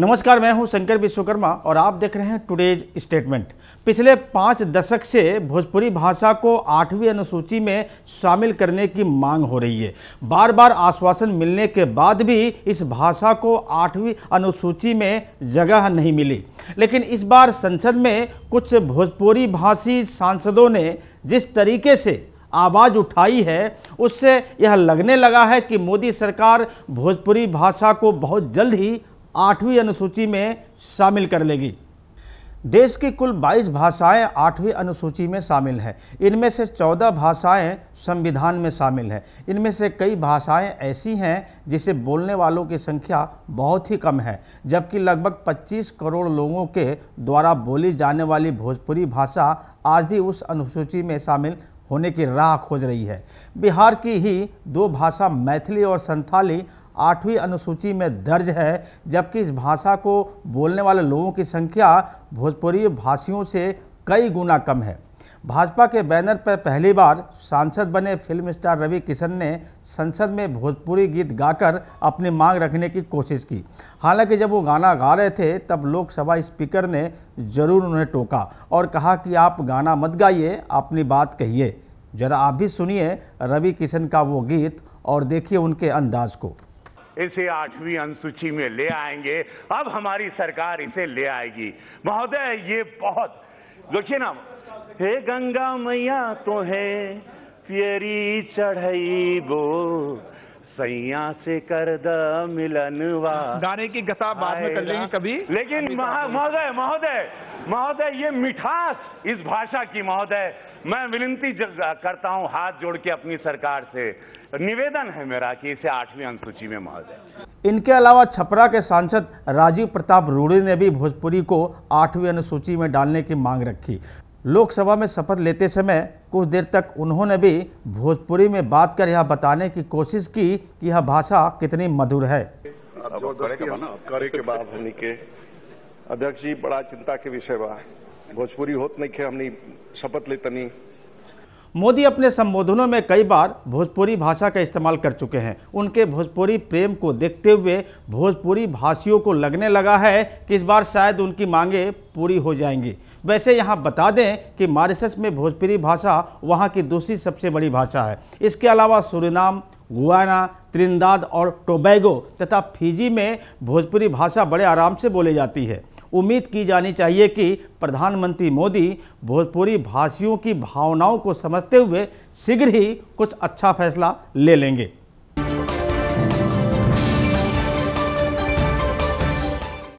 नमस्कार मैं हूं शंकर विश्वकर्मा और आप देख रहे हैं टुडेज स्टेटमेंट पिछले पाँच दशक से भोजपुरी भाषा को आठवीं अनुसूची में शामिल करने की मांग हो रही है बार बार आश्वासन मिलने के बाद भी इस भाषा को आठवीं अनुसूची में जगह नहीं मिली लेकिन इस बार संसद में कुछ भोजपुरी भाषी सांसदों ने जिस तरीके से आवाज़ उठाई है उससे यह लगने लगा है कि मोदी सरकार भोजपुरी भाषा को बहुत जल्द ही आठवीं अनुसूची में शामिल कर लेगी देश की कुल 22 भाषाएं आठवीं अनुसूची में शामिल हैं इनमें से 14 भाषाएं संविधान में शामिल हैं इनमें से कई भाषाएं ऐसी हैं जिसे बोलने वालों की संख्या बहुत ही कम है जबकि लगभग 25 करोड़ लोगों के द्वारा बोली जाने वाली भोजपुरी भाषा आज भी उस अनुसूची में शामिल होने की राह खोज रही है बिहार की ही दो भाषा मैथिली और संथाली आठवीं अनुसूची में दर्ज है जबकि इस भाषा को बोलने वाले लोगों की संख्या भोजपुरी भाषियों से कई गुना कम है भाजपा के बैनर पर पहली बार सांसद बने फिल्म स्टार रवि किशन ने संसद में भोजपुरी गीत गाकर अपनी मांग रखने की कोशिश की हालांकि जब वो गाना गा रहे थे तब लोकसभा स्पीकर ने ज़रूर उन्हें टोका और कहा कि आप गाना मत गाइए अपनी बात कहिए जरा आप भी सुनिए रवि किशन का वो गीत और देखिए उनके अंदाज को इसे आठवीं अनुसूची में ले आएंगे अब हमारी सरकार इसे ले आएगी महोदय ये बहुत देखिए ना हे गंगा मैया तो है तेरी चढ़ाई बो सैया से कर द मिलनवा गाने की गसा बाद में कर लेंगे कभी लेकिन महोदय महोदय महोदय ये मिठास इस भाषा की महोदय मैं विनती करता हूँ हाथ जोड़ के अपनी सरकार से निवेदन है मेरा कि इसे आठवीं अनुसूची में महोदय इनके अलावा छपरा के सांसद राजीव प्रताप रूड़ी ने भी भोजपुरी को आठवीं अनुसूची में डालने की मांग रखी लोकसभा में शपथ लेते समय कुछ देर तक उन्होंने भी भोजपुरी में बात कर यह बताने की कोशिश की कि यह भाषा कितनी मधुर है अध्यक्ष जी बड़ा चिंता के विषय बा भोजपुरी होत नहीं के शपथ लेतनी मोदी अपने संबोधनों में कई बार भोजपुरी भाषा का इस्तेमाल कर चुके हैं उनके भोजपुरी प्रेम को देखते हुए भोजपुरी भाषियों को लगने लगा है कि इस बार शायद उनकी मांगे पूरी हो जाएंगी वैसे यहाँ बता दें कि मॉरिसस में भोजपुरी भाषा वहाँ की दूसरी सबसे बड़ी भाषा है इसके अलावा सूरीनाम गुआना त्रिंदाद और टोबैगो तथा फिजी में भोजपुरी भाषा बड़े आराम से बोली जाती है उम्मीद की जानी चाहिए कि प्रधानमंत्री मोदी भोजपुरी भाषियों की भावनाओं को समझते हुए शीघ्र ही कुछ अच्छा फैसला ले लेंगे